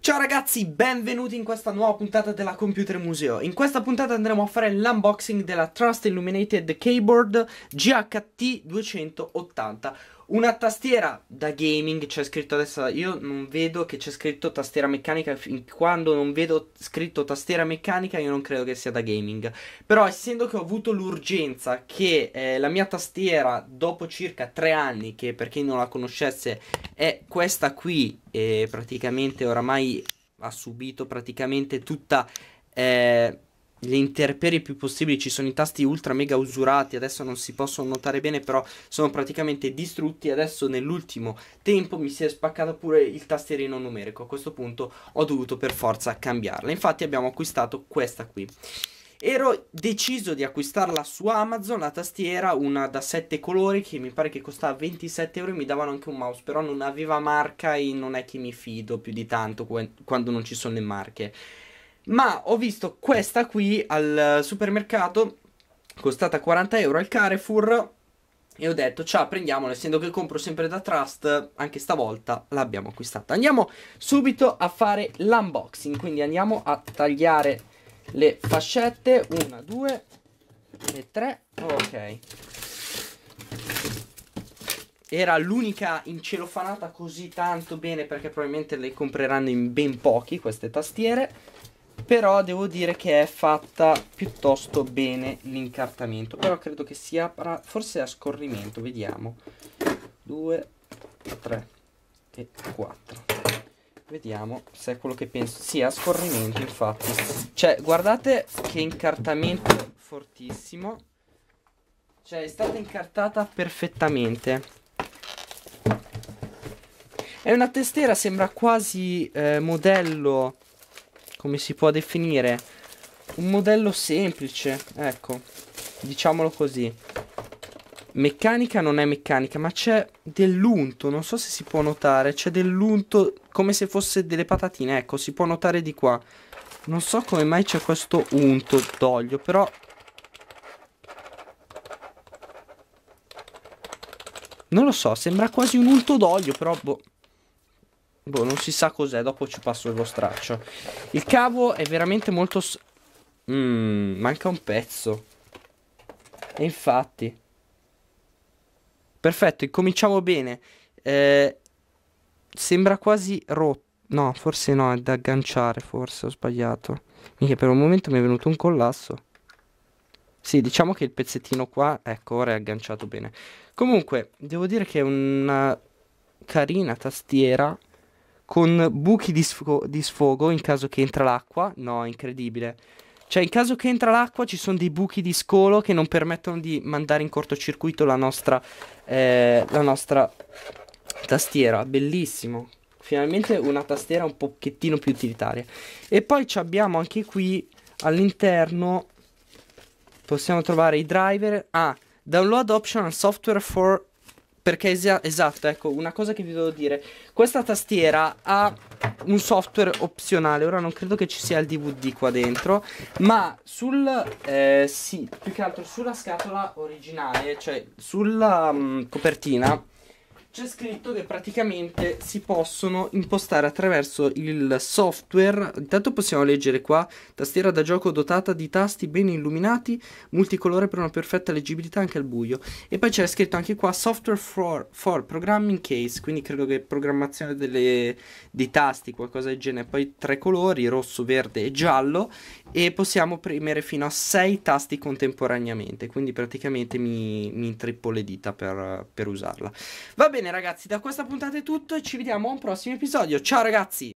Ciao ragazzi, benvenuti in questa nuova puntata della Computer Museo. In questa puntata andremo a fare l'unboxing della Trust Illuminated Keyboard GHT280 una tastiera da gaming, c'è scritto adesso, io non vedo che c'è scritto tastiera meccanica, fin quando non vedo scritto tastiera meccanica io non credo che sia da gaming. Però essendo che ho avuto l'urgenza che eh, la mia tastiera dopo circa tre anni, che per chi non la conoscesse è questa qui, e praticamente oramai ha subito praticamente tutta... Eh, le interperie più possibili, ci sono i tasti ultra mega usurati, adesso non si possono notare bene, però sono praticamente distrutti, adesso nell'ultimo tempo mi si è spaccato pure il tastierino numerico, a questo punto ho dovuto per forza cambiarla, infatti abbiamo acquistato questa qui. Ero deciso di acquistarla su Amazon, la tastiera, una da 7 colori che mi pare che costava 27 euro e mi davano anche un mouse, però non aveva marca e non è che mi fido più di tanto quando non ci sono le marche. Ma ho visto questa qui al supermercato, costata 40 euro al Carrefour. E ho detto, ciao, prendiamola, essendo che compro sempre da Trust, anche stavolta l'abbiamo acquistata. Andiamo subito a fare l'unboxing, quindi andiamo a tagliare le fascette, una, due e tre, ok. Era l'unica incelofanata così tanto bene perché probabilmente le compreranno in ben pochi queste tastiere però devo dire che è fatta piuttosto bene l'incartamento però credo che sia forse a scorrimento vediamo 2 3 e 4 vediamo se è quello che penso sì a scorrimento infatti cioè guardate che incartamento fortissimo cioè è stata incartata perfettamente è una testera sembra quasi eh, modello come si può definire un modello semplice, ecco, diciamolo così. Meccanica non è meccanica, ma c'è dell'unto, non so se si può notare, c'è dell'unto come se fosse delle patatine, ecco, si può notare di qua. Non so come mai c'è questo unto d'olio, però... Non lo so, sembra quasi un unto d'olio, però... Boh. Boh, non si sa cos'è, dopo ci passo lo straccio. Il cavo è veramente molto... Mmm, manca un pezzo. E infatti... Perfetto, incominciamo bene. Eh, sembra quasi rotto. No, forse no, è da agganciare, forse ho sbagliato. Minchia, per un momento mi è venuto un collasso. Sì, diciamo che il pezzettino qua, ecco, ora è agganciato bene. Comunque, devo dire che è una carina tastiera con buchi di, sfo- di sfogo in caso che entra l'acqua. No, incredibile. Cioè, in caso che entra l'acqua ci sono dei buchi di scolo che non permettono di mandare in cortocircuito la nostra, eh, la nostra tastiera. Bellissimo. Finalmente una tastiera un pochettino più utilitaria. E poi abbiamo anche qui all'interno possiamo trovare i driver. Ah, download optional software for perché es esatto, ecco, una cosa che vi devo dire. Questa tastiera ha un software opzionale, ora non credo che ci sia il DVD qua dentro, ma sul, eh, sì, più che altro sulla scatola originale, cioè sulla mh, mm, copertina c'è scritto che praticamente si possono impostare attraverso il software. Intanto possiamo leggere qua: tastiera da gioco dotata di tasti ben illuminati, multicolore per una perfetta leggibilità anche al buio. E poi c'è scritto anche qua: software for, for programming case. Quindi credo che programmazione delle, dei tasti, qualcosa del genere. Poi tre colori: rosso, verde e giallo e possiamo premere fino a 6 tasti contemporaneamente, quindi praticamente mi, mi trippo le dita per, per usarla. Va bene ragazzi, da questa puntata è tutto e ci vediamo a un prossimo episodio. Ciao ragazzi!